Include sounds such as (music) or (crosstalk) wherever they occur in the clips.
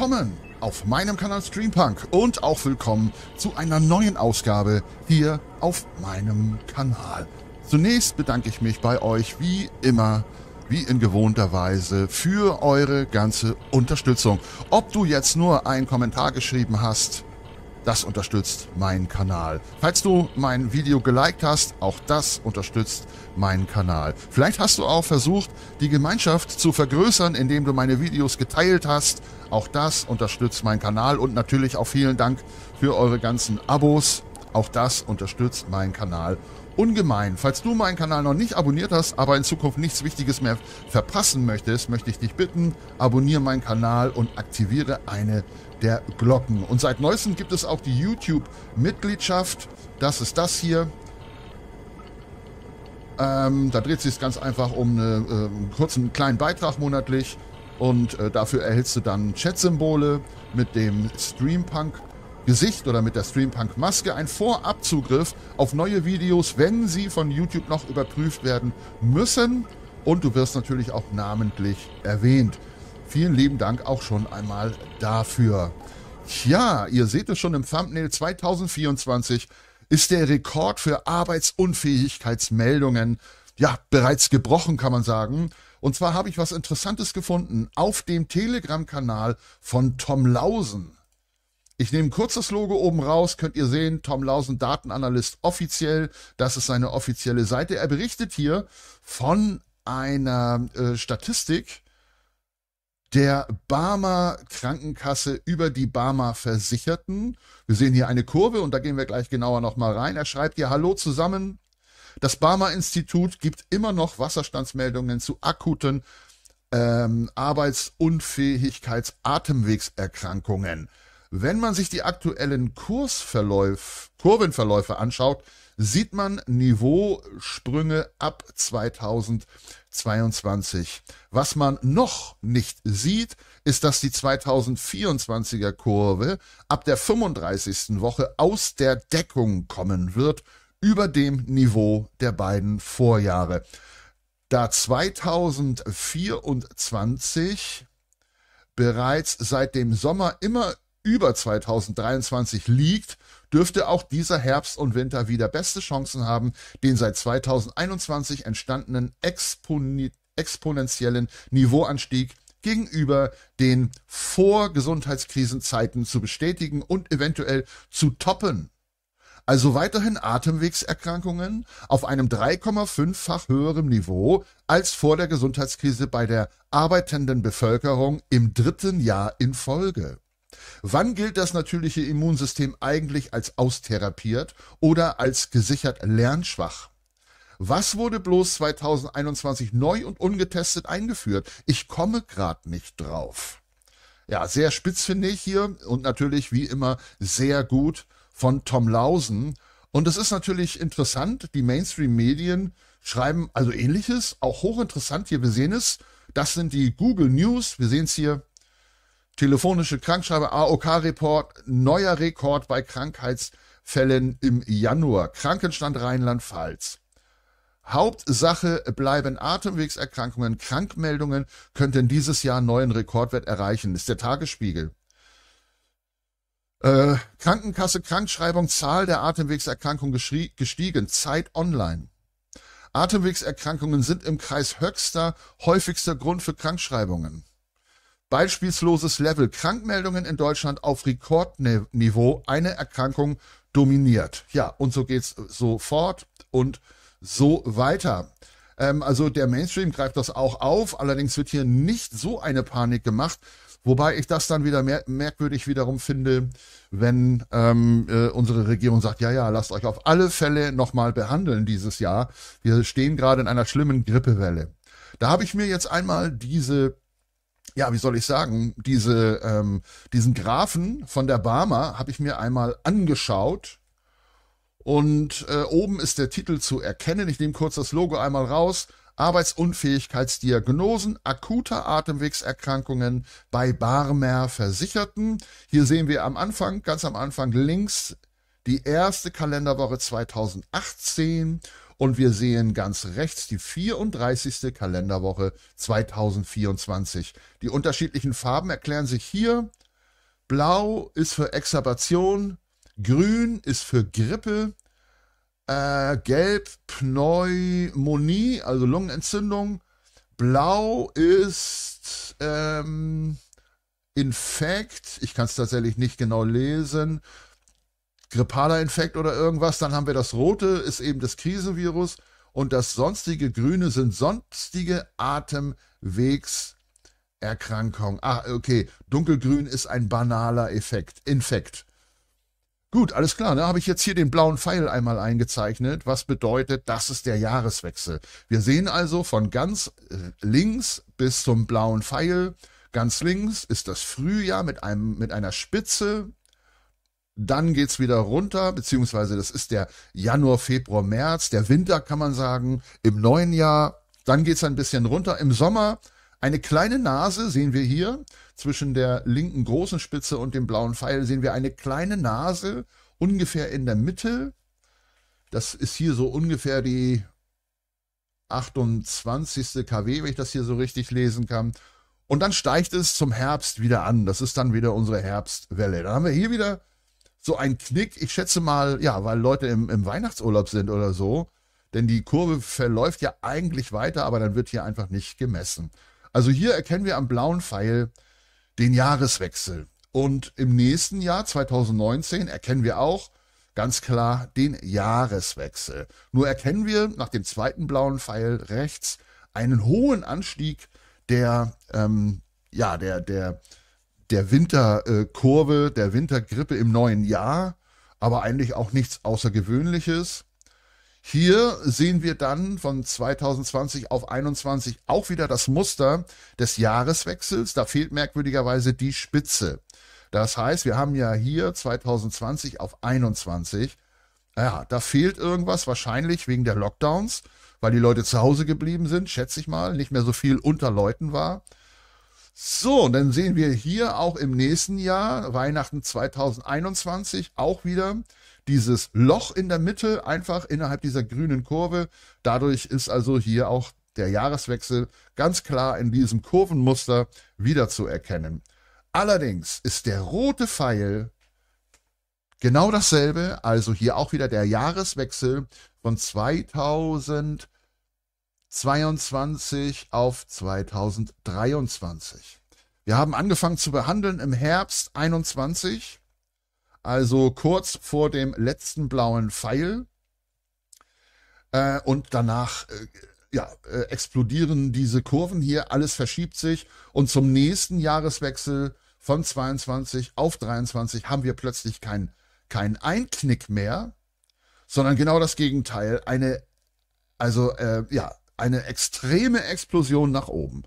willkommen auf meinem Kanal Streampunk und auch willkommen zu einer neuen Ausgabe hier auf meinem Kanal. Zunächst bedanke ich mich bei euch wie immer, wie in gewohnter Weise, für eure ganze Unterstützung. Ob du jetzt nur einen Kommentar geschrieben hast, das unterstützt meinen Kanal. Falls du mein Video geliked hast, auch das unterstützt meinen Kanal. Vielleicht hast du auch versucht, die Gemeinschaft zu vergrößern, indem du meine Videos geteilt hast. Auch das unterstützt meinen Kanal und natürlich auch vielen Dank für eure ganzen Abos. Auch das unterstützt meinen Kanal ungemein. Falls du meinen Kanal noch nicht abonniert hast, aber in Zukunft nichts Wichtiges mehr verpassen möchtest, möchte ich dich bitten, abonniere meinen Kanal und aktiviere eine der Glocken. Und seit neuestem gibt es auch die YouTube-Mitgliedschaft. Das ist das hier. Ähm, da dreht sich es ganz einfach um eine, äh, einen kurzen kleinen Beitrag monatlich und äh, dafür erhältst du dann Chat-Symbole mit dem Streampunk Gesicht oder mit der Streampunk-Maske ein Vorabzugriff auf neue Videos, wenn sie von YouTube noch überprüft werden müssen. Und du wirst natürlich auch namentlich erwähnt. Vielen lieben Dank auch schon einmal dafür. Tja, ihr seht es schon im Thumbnail 2024 ist der Rekord für Arbeitsunfähigkeitsmeldungen ja bereits gebrochen, kann man sagen. Und zwar habe ich was Interessantes gefunden auf dem Telegram-Kanal von Tom Lausen. Ich nehme kurz das Logo oben raus, könnt ihr sehen, Tom Lausen, Datenanalyst offiziell, das ist seine offizielle Seite. Er berichtet hier von einer äh, Statistik der Barmer Krankenkasse über die Barmer Versicherten. Wir sehen hier eine Kurve und da gehen wir gleich genauer nochmal rein. Er schreibt hier, hallo zusammen, das Barmer Institut gibt immer noch Wasserstandsmeldungen zu akuten ähm, Arbeitsunfähigkeits-Atemwegserkrankungen. Wenn man sich die aktuellen Kursverläuf, Kurvenverläufe anschaut, sieht man Niveausprünge ab 2022. Was man noch nicht sieht, ist, dass die 2024er Kurve ab der 35. Woche aus der Deckung kommen wird über dem Niveau der beiden Vorjahre. Da 2024 bereits seit dem Sommer immer über 2023 liegt, dürfte auch dieser Herbst und Winter wieder beste Chancen haben, den seit 2021 entstandenen Expon exponentiellen Niveauanstieg gegenüber den Vorgesundheitskrisenzeiten zu bestätigen und eventuell zu toppen. Also weiterhin Atemwegserkrankungen auf einem 3,5-fach höherem Niveau als vor der Gesundheitskrise bei der arbeitenden Bevölkerung im dritten Jahr in Folge. Wann gilt das natürliche Immunsystem eigentlich als austherapiert oder als gesichert lernschwach? Was wurde bloß 2021 neu und ungetestet eingeführt? Ich komme gerade nicht drauf. Ja, sehr spitz finde ich hier und natürlich wie immer sehr gut von Tom Lausen. Und es ist natürlich interessant, die Mainstream-Medien schreiben also ähnliches, auch hochinteressant hier, wir sehen es. Das sind die Google News, wir sehen es hier, Telefonische Krankschreiber AOK-Report, neuer Rekord bei Krankheitsfällen im Januar. Krankenstand Rheinland-Pfalz. Hauptsache bleiben Atemwegserkrankungen, Krankmeldungen könnten dieses Jahr einen neuen Rekordwert erreichen, ist der Tagesspiegel. Äh, Krankenkasse, Krankschreibung, Zahl der Atemwegserkrankungen gestiegen, Zeit online. Atemwegserkrankungen sind im Kreis Höxter häufigster Grund für Krankschreibungen. Beispielsloses Level. Krankmeldungen in Deutschland auf Rekordniveau. Eine Erkrankung dominiert. Ja, und so geht's so fort und so weiter. Ähm, also der Mainstream greift das auch auf. Allerdings wird hier nicht so eine Panik gemacht. Wobei ich das dann wieder mer merkwürdig wiederum finde, wenn ähm, äh, unsere Regierung sagt, ja, ja, lasst euch auf alle Fälle nochmal behandeln dieses Jahr. Wir stehen gerade in einer schlimmen Grippewelle. Da habe ich mir jetzt einmal diese ja, wie soll ich sagen, diese, ähm, diesen Graphen von der Barmer habe ich mir einmal angeschaut. Und äh, oben ist der Titel zu erkennen. Ich nehme kurz das Logo einmal raus. Arbeitsunfähigkeitsdiagnosen akuter Atemwegserkrankungen bei Barmer Versicherten. Hier sehen wir am Anfang, ganz am Anfang links, die erste Kalenderwoche 2018 und wir sehen ganz rechts die 34. Kalenderwoche 2024. Die unterschiedlichen Farben erklären sich hier. Blau ist für Exaberation, grün ist für Grippe, äh, gelb Pneumonie, also Lungenentzündung, blau ist ähm, Infekt, ich kann es tatsächlich nicht genau lesen, grippaler Infekt oder irgendwas. Dann haben wir das Rote, ist eben das Krisevirus. Und das sonstige Grüne sind sonstige Atemwegserkrankungen. Ah, okay. Dunkelgrün ist ein banaler Effekt, Infekt. Gut, alles klar. Da habe ich jetzt hier den blauen Pfeil einmal eingezeichnet, was bedeutet, das ist der Jahreswechsel. Wir sehen also von ganz äh, links bis zum blauen Pfeil. Ganz links ist das Frühjahr mit, einem, mit einer Spitze dann geht es wieder runter, beziehungsweise das ist der Januar, Februar, März, der Winter kann man sagen, im neuen Jahr. Dann geht es ein bisschen runter. Im Sommer eine kleine Nase sehen wir hier. Zwischen der linken großen Spitze und dem blauen Pfeil sehen wir eine kleine Nase, ungefähr in der Mitte. Das ist hier so ungefähr die 28. KW, wenn ich das hier so richtig lesen kann. Und dann steigt es zum Herbst wieder an. Das ist dann wieder unsere Herbstwelle. Dann haben wir hier wieder so ein Knick. Ich schätze mal, ja, weil Leute im, im Weihnachtsurlaub sind oder so. Denn die Kurve verläuft ja eigentlich weiter, aber dann wird hier einfach nicht gemessen. Also hier erkennen wir am blauen Pfeil den Jahreswechsel. Und im nächsten Jahr, 2019, erkennen wir auch ganz klar den Jahreswechsel. Nur erkennen wir nach dem zweiten blauen Pfeil rechts einen hohen Anstieg der, ähm, ja, der, der, der Winterkurve, der Wintergrippe im neuen Jahr, aber eigentlich auch nichts Außergewöhnliches. Hier sehen wir dann von 2020 auf 21 auch wieder das Muster des Jahreswechsels. Da fehlt merkwürdigerweise die Spitze. Das heißt, wir haben ja hier 2020 auf 21. Ah ja, da fehlt irgendwas, wahrscheinlich wegen der Lockdowns, weil die Leute zu Hause geblieben sind, schätze ich mal, nicht mehr so viel unter Leuten war. So, und dann sehen wir hier auch im nächsten Jahr, Weihnachten 2021, auch wieder dieses Loch in der Mitte, einfach innerhalb dieser grünen Kurve. Dadurch ist also hier auch der Jahreswechsel ganz klar in diesem Kurvenmuster wiederzuerkennen. Allerdings ist der rote Pfeil genau dasselbe, also hier auch wieder der Jahreswechsel von 2000. 22 auf 2023. Wir haben angefangen zu behandeln im Herbst 21, also kurz vor dem letzten blauen Pfeil. Äh, und danach äh, ja, äh, explodieren diese Kurven hier, alles verschiebt sich und zum nächsten Jahreswechsel von 22 auf 23 haben wir plötzlich keinen kein Einknick mehr, sondern genau das Gegenteil, eine also äh, ja, eine extreme Explosion nach oben.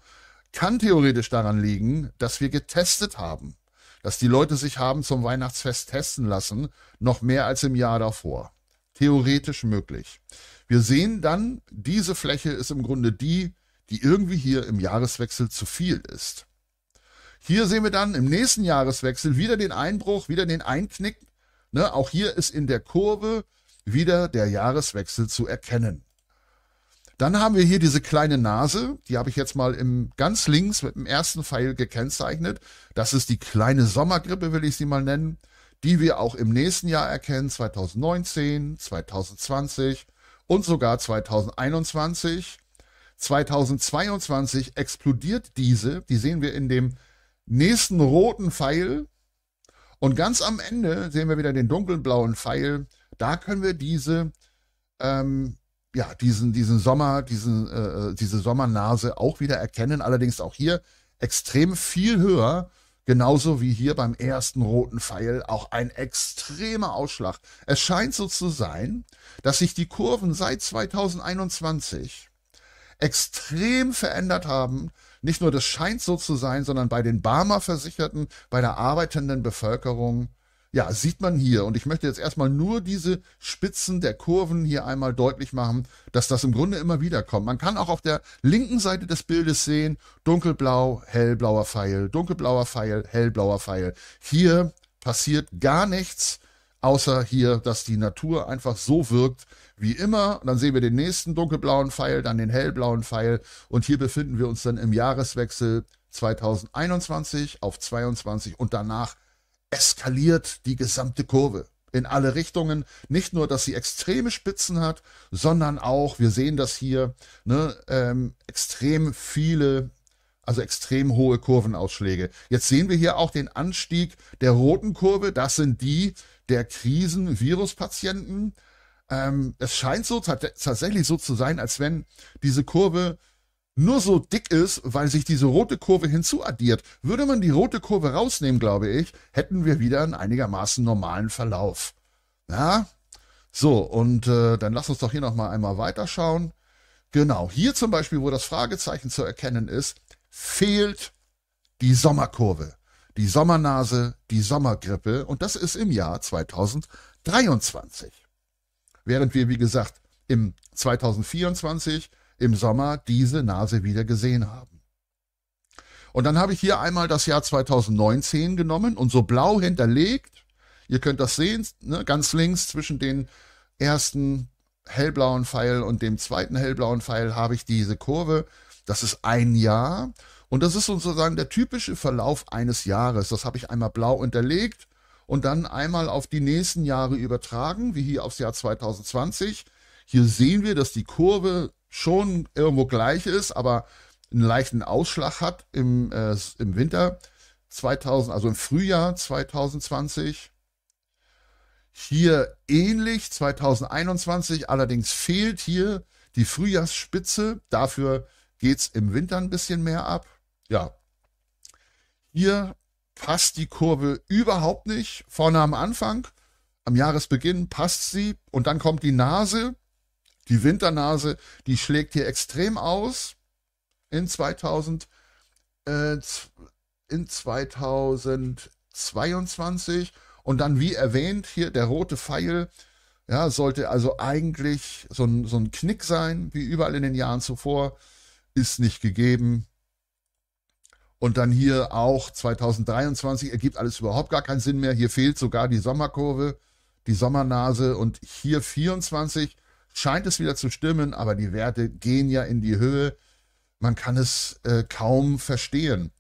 Kann theoretisch daran liegen, dass wir getestet haben, dass die Leute sich haben zum Weihnachtsfest testen lassen, noch mehr als im Jahr davor. Theoretisch möglich. Wir sehen dann, diese Fläche ist im Grunde die, die irgendwie hier im Jahreswechsel zu viel ist. Hier sehen wir dann im nächsten Jahreswechsel wieder den Einbruch, wieder den Einknick. Ne, auch hier ist in der Kurve wieder der Jahreswechsel zu erkennen. Dann haben wir hier diese kleine Nase, die habe ich jetzt mal im ganz links mit dem ersten Pfeil gekennzeichnet. Das ist die kleine Sommergrippe, will ich sie mal nennen, die wir auch im nächsten Jahr erkennen, 2019, 2020 und sogar 2021. 2022 explodiert diese, die sehen wir in dem nächsten roten Pfeil. Und ganz am Ende sehen wir wieder den dunkelblauen Pfeil. Da können wir diese ähm, ja, diesen, diesen Sommer, diesen, äh, äh, diese Sommernase auch wieder erkennen. Allerdings auch hier extrem viel höher. Genauso wie hier beim ersten roten Pfeil auch ein extremer Ausschlag. Es scheint so zu sein, dass sich die Kurven seit 2021 extrem verändert haben. Nicht nur das scheint so zu sein, sondern bei den Barmer Versicherten, bei der arbeitenden Bevölkerung ja, sieht man hier. Und ich möchte jetzt erstmal nur diese Spitzen der Kurven hier einmal deutlich machen, dass das im Grunde immer wieder kommt. Man kann auch auf der linken Seite des Bildes sehen, dunkelblau, hellblauer Pfeil, dunkelblauer Pfeil, hellblauer Pfeil. Hier passiert gar nichts, außer hier, dass die Natur einfach so wirkt wie immer. Und dann sehen wir den nächsten dunkelblauen Pfeil, dann den hellblauen Pfeil. Und hier befinden wir uns dann im Jahreswechsel 2021 auf 22 und danach eskaliert die gesamte Kurve in alle Richtungen. Nicht nur, dass sie extreme Spitzen hat, sondern auch, wir sehen das hier, ne, ähm, extrem viele, also extrem hohe Kurvenausschläge. Jetzt sehen wir hier auch den Anstieg der roten Kurve. Das sind die der Krisen-Viruspatienten. Ähm, es scheint so tatsächlich so zu sein, als wenn diese Kurve nur so dick ist, weil sich diese rote Kurve hinzuaddiert. Würde man die rote Kurve rausnehmen, glaube ich, hätten wir wieder einen einigermaßen normalen Verlauf. Ja? So, und äh, dann lass uns doch hier nochmal einmal weiterschauen. Genau, hier zum Beispiel, wo das Fragezeichen zu erkennen ist, fehlt die Sommerkurve, die Sommernase, die Sommergrippe und das ist im Jahr 2023. Während wir, wie gesagt, im 2024 im Sommer diese Nase wieder gesehen haben. Und dann habe ich hier einmal das Jahr 2019 genommen und so blau hinterlegt. Ihr könnt das sehen, ne, ganz links zwischen den ersten hellblauen Pfeil und dem zweiten hellblauen Pfeil habe ich diese Kurve. Das ist ein Jahr. Und das ist sozusagen der typische Verlauf eines Jahres. Das habe ich einmal blau unterlegt und dann einmal auf die nächsten Jahre übertragen, wie hier aufs Jahr 2020. Hier sehen wir, dass die Kurve schon irgendwo gleich ist, aber einen leichten Ausschlag hat im, äh, im Winter 2000, also im Frühjahr 2020. Hier ähnlich 2021, allerdings fehlt hier die Frühjahrsspitze. Dafür geht es im Winter ein bisschen mehr ab. Ja. Hier passt die Kurve überhaupt nicht. Vorne am Anfang, am Jahresbeginn passt sie und dann kommt die Nase die Winternase, die schlägt hier extrem aus in 2000, äh, in 2022. Und dann, wie erwähnt, hier der rote Pfeil, ja, sollte also eigentlich so ein, so ein Knick sein, wie überall in den Jahren zuvor, ist nicht gegeben. Und dann hier auch 2023 ergibt alles überhaupt gar keinen Sinn mehr. Hier fehlt sogar die Sommerkurve, die Sommernase. Und hier 24 scheint es wieder zu stimmen, aber die Werte gehen ja in die Höhe. Man kann es äh, kaum verstehen.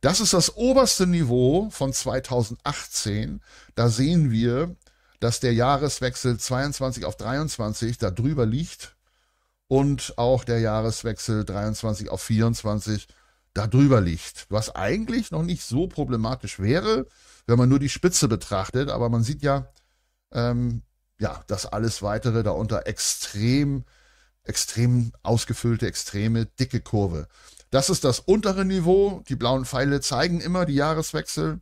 Das ist das oberste Niveau von 2018. Da sehen wir, dass der Jahreswechsel 22 auf 23 da drüber liegt und auch der Jahreswechsel 23 auf 24 da drüber liegt, was eigentlich noch nicht so problematisch wäre, wenn man nur die Spitze betrachtet, aber man sieht ja, ähm, ja, das alles weitere darunter extrem, extrem ausgefüllte, extreme dicke Kurve. Das ist das untere Niveau. Die blauen Pfeile zeigen immer die Jahreswechsel.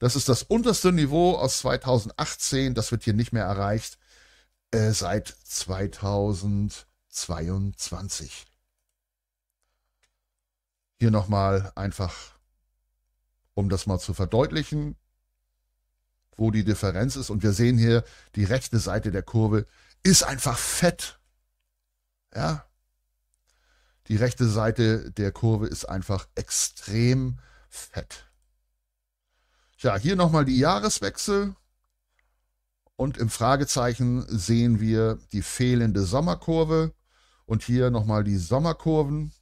Das ist das unterste Niveau aus 2018. Das wird hier nicht mehr erreicht äh, seit 2022. Hier nochmal einfach, um das mal zu verdeutlichen wo die Differenz ist. Und wir sehen hier, die rechte Seite der Kurve ist einfach fett. Ja. Die rechte Seite der Kurve ist einfach extrem fett. Tja, hier nochmal die Jahreswechsel. Und im Fragezeichen sehen wir die fehlende Sommerkurve. Und hier nochmal die Sommerkurven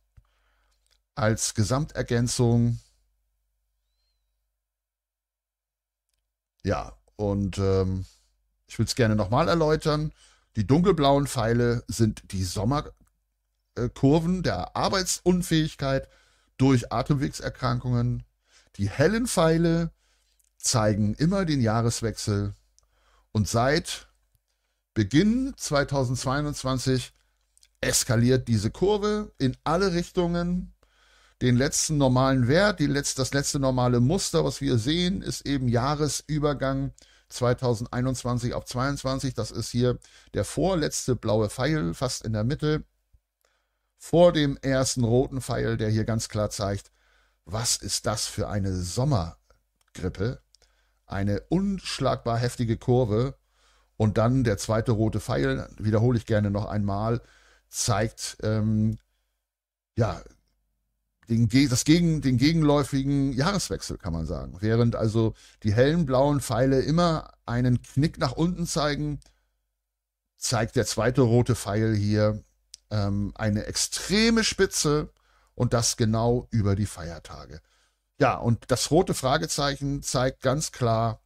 als Gesamtergänzung. Ja, und ähm, ich würde es gerne nochmal erläutern. Die dunkelblauen Pfeile sind die Sommerkurven der Arbeitsunfähigkeit durch Atemwegserkrankungen. Die hellen Pfeile zeigen immer den Jahreswechsel. Und seit Beginn 2022 eskaliert diese Kurve in alle Richtungen den letzten normalen Wert, die letzt, das letzte normale Muster, was wir sehen, ist eben Jahresübergang 2021 auf 22. Das ist hier der vorletzte blaue Pfeil, fast in der Mitte, vor dem ersten roten Pfeil, der hier ganz klar zeigt, was ist das für eine Sommergrippe? Eine unschlagbar heftige Kurve. Und dann der zweite rote Pfeil, wiederhole ich gerne noch einmal, zeigt ähm, ja den, das gegen, den gegenläufigen Jahreswechsel, kann man sagen. Während also die hellen blauen Pfeile immer einen Knick nach unten zeigen, zeigt der zweite rote Pfeil hier ähm, eine extreme Spitze und das genau über die Feiertage. Ja, und das rote Fragezeichen zeigt ganz klar,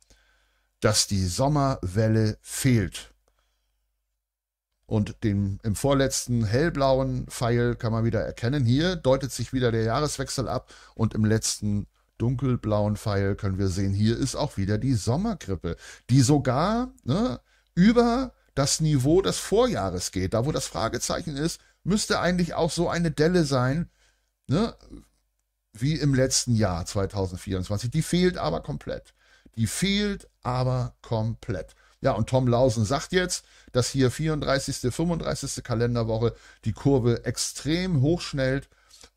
dass die Sommerwelle fehlt. Und den, im vorletzten hellblauen Pfeil kann man wieder erkennen. Hier deutet sich wieder der Jahreswechsel ab. Und im letzten dunkelblauen Pfeil können wir sehen, hier ist auch wieder die Sommergrippe, die sogar ne, über das Niveau des Vorjahres geht. Da, wo das Fragezeichen ist, müsste eigentlich auch so eine Delle sein, ne, wie im letzten Jahr 2024. Die fehlt aber komplett. Die fehlt aber komplett. Ja, und Tom Lausen sagt jetzt, dass hier 34., 35. Kalenderwoche die Kurve extrem hochschnellt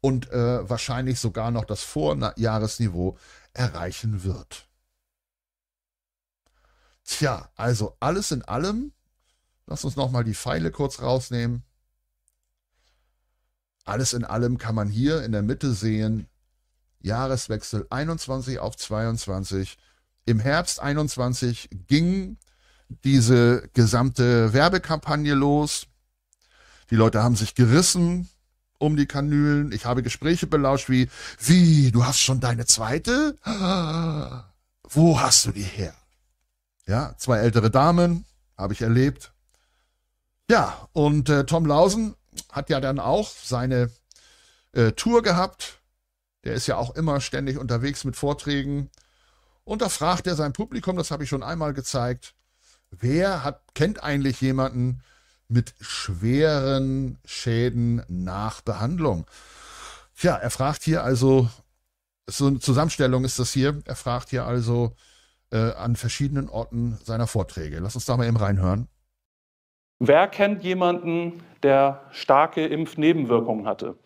und äh, wahrscheinlich sogar noch das Vorjahresniveau erreichen wird. Tja, also alles in allem, lass uns nochmal die Pfeile kurz rausnehmen. Alles in allem kann man hier in der Mitte sehen, Jahreswechsel 21 auf 22. Im Herbst 21 ging diese gesamte Werbekampagne los. Die Leute haben sich gerissen um die Kanülen. Ich habe Gespräche belauscht wie, wie, du hast schon deine zweite? (gasps) Wo hast du die her? Ja, zwei ältere Damen habe ich erlebt. Ja, und äh, Tom Lausen hat ja dann auch seine äh, Tour gehabt. Der ist ja auch immer ständig unterwegs mit Vorträgen. Und da fragt er sein Publikum, das habe ich schon einmal gezeigt, Wer hat, kennt eigentlich jemanden mit schweren Schäden nach Behandlung? Tja, er fragt hier also, so eine Zusammenstellung ist das hier, er fragt hier also äh, an verschiedenen Orten seiner Vorträge. Lass uns da mal eben reinhören. Wer kennt jemanden, der starke Impfnebenwirkungen hatte?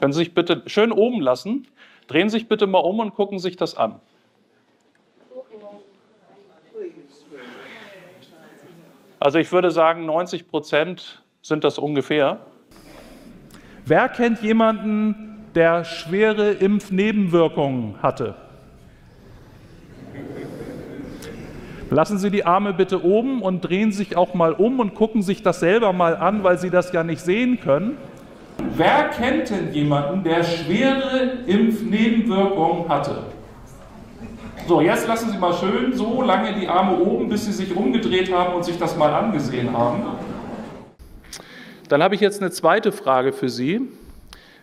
Können Sie sich bitte schön oben lassen. Drehen Sie sich bitte mal um und gucken sich das an. Also ich würde sagen, 90 Prozent sind das ungefähr. Wer kennt jemanden, der schwere Impfnebenwirkungen hatte? Lassen Sie die Arme bitte oben und drehen sich auch mal um und gucken sich das selber mal an, weil Sie das ja nicht sehen können. Wer kennt denn jemanden, der schwere Impfnebenwirkungen hatte? So, jetzt lassen Sie mal schön so lange die Arme oben, bis Sie sich umgedreht haben und sich das mal angesehen haben. Dann habe ich jetzt eine zweite Frage für Sie.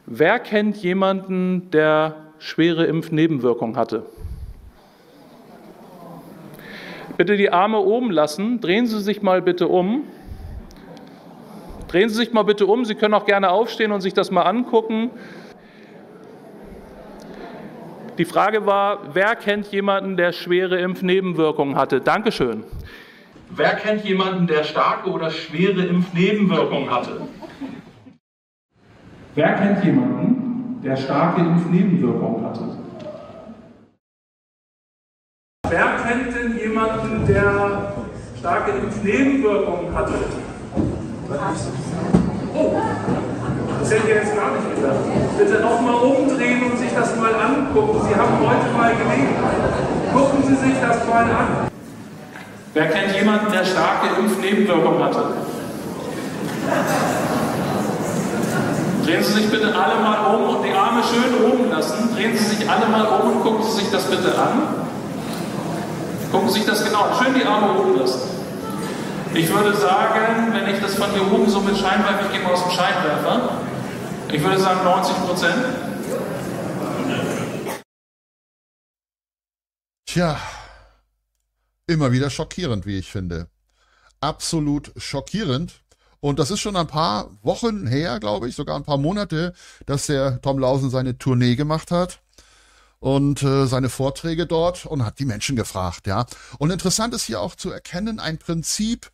Wer kennt jemanden, der schwere Impfnebenwirkungen hatte? Bitte die Arme oben lassen. Drehen Sie sich mal bitte um. Drehen Sie sich mal bitte um. Sie können auch gerne aufstehen und sich das mal angucken. Die Frage war, wer kennt jemanden, der schwere Impfnebenwirkungen hatte? Dankeschön. Wer kennt jemanden, der starke oder schwere Impfnebenwirkungen hatte? Wer kennt jemanden, der starke Impfnebenwirkungen hatte? Wer kennt denn jemanden, der starke Impfnebenwirkungen hatte? Oh. Das hätte ich jetzt gar nicht gedacht. Bitte auch mal umdrehen und sich das mal angucken. Sie haben heute mal Gelegenheit. Gucken Sie sich das mal an. Wer kennt jemanden, der starke Impfnebenwirkungen hatte? Drehen Sie sich bitte alle mal um und die Arme schön oben lassen. Drehen Sie sich alle mal um und gucken Sie sich das bitte an. Gucken Sie sich das genau an. Schön die Arme oben lassen. Ich würde sagen, wenn ich das von hier oben so mit Scheinwerfer, ich gehe mal aus dem Scheinwerfer, ich würde sagen 90 Prozent. Tja, immer wieder schockierend, wie ich finde. Absolut schockierend. Und das ist schon ein paar Wochen her, glaube ich, sogar ein paar Monate, dass der Tom Lausen seine Tournee gemacht hat und äh, seine Vorträge dort und hat die Menschen gefragt, ja. Und interessant ist hier auch zu erkennen, ein Prinzip,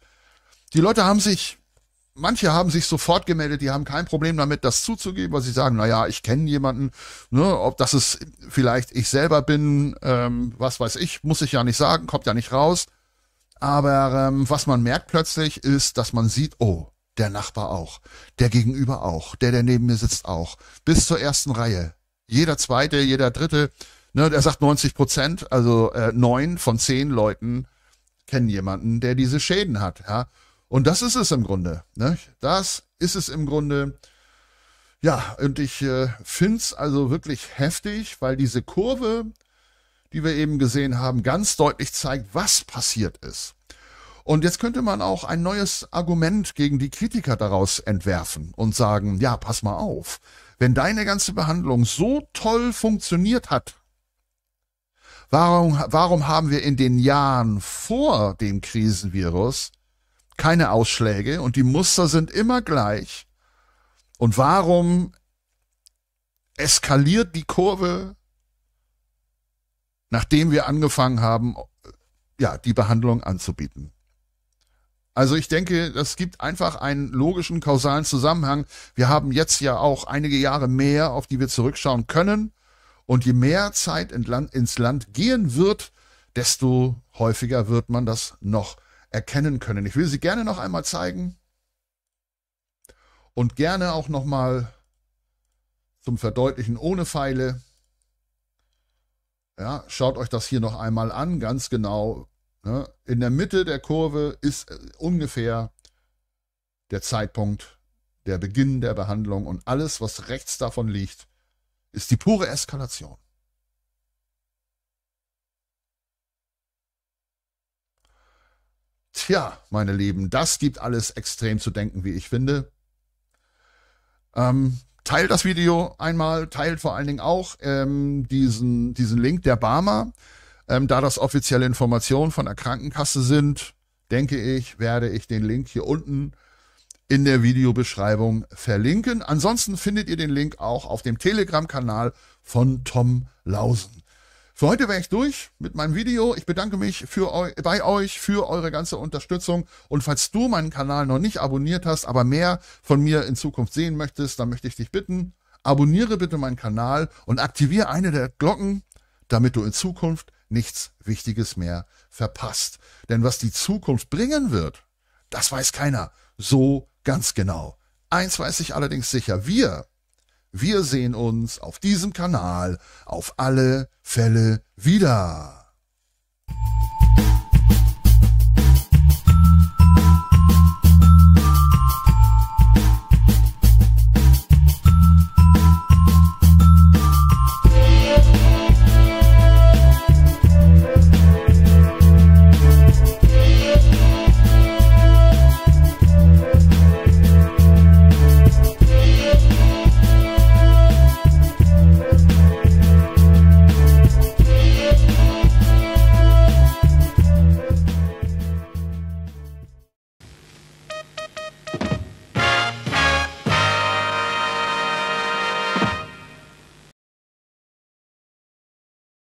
die Leute haben sich manche haben sich sofort gemeldet, die haben kein Problem damit, das zuzugeben, weil sie sagen, na ja, ich kenne jemanden, ne, ob das es vielleicht ich selber bin, ähm, was weiß ich, muss ich ja nicht sagen, kommt ja nicht raus. Aber ähm, was man merkt plötzlich ist, dass man sieht, oh, der Nachbar auch, der Gegenüber auch, der, der neben mir sitzt auch, bis zur ersten Reihe. Jeder zweite, jeder dritte, ne, der sagt 90 Prozent, also äh, neun äh, von zehn Leuten kennen jemanden, der diese Schäden hat, ja. Und das ist es im Grunde. Ne? Das ist es im Grunde. Ja, und ich äh, finde es also wirklich heftig, weil diese Kurve, die wir eben gesehen haben, ganz deutlich zeigt, was passiert ist. Und jetzt könnte man auch ein neues Argument gegen die Kritiker daraus entwerfen und sagen, ja, pass mal auf, wenn deine ganze Behandlung so toll funktioniert hat, warum, warum haben wir in den Jahren vor dem Krisenvirus keine Ausschläge und die Muster sind immer gleich. Und warum eskaliert die Kurve, nachdem wir angefangen haben, ja, die Behandlung anzubieten? Also ich denke, das gibt einfach einen logischen kausalen Zusammenhang. Wir haben jetzt ja auch einige Jahre mehr, auf die wir zurückschauen können. Und je mehr Zeit ins Land gehen wird, desto häufiger wird man das noch erkennen können. Ich will sie gerne noch einmal zeigen und gerne auch noch mal zum Verdeutlichen ohne Pfeile. Ja, schaut euch das hier noch einmal an, ganz genau. Ne? In der Mitte der Kurve ist äh, ungefähr der Zeitpunkt, der Beginn der Behandlung und alles, was rechts davon liegt, ist die pure Eskalation. Tja, meine Lieben, das gibt alles extrem zu denken, wie ich finde. Ähm, teilt das Video einmal, teilt vor allen Dingen auch ähm, diesen, diesen Link der Barmer. Ähm, da das offizielle Informationen von der Krankenkasse sind, denke ich, werde ich den Link hier unten in der Videobeschreibung verlinken. Ansonsten findet ihr den Link auch auf dem Telegram-Kanal von Tom Lausen. Für heute wäre ich durch mit meinem Video. Ich bedanke mich für eu bei euch für eure ganze Unterstützung. Und falls du meinen Kanal noch nicht abonniert hast, aber mehr von mir in Zukunft sehen möchtest, dann möchte ich dich bitten, abonniere bitte meinen Kanal und aktiviere eine der Glocken, damit du in Zukunft nichts Wichtiges mehr verpasst. Denn was die Zukunft bringen wird, das weiß keiner so ganz genau. Eins weiß ich allerdings sicher, wir wir sehen uns auf diesem Kanal auf alle Fälle wieder.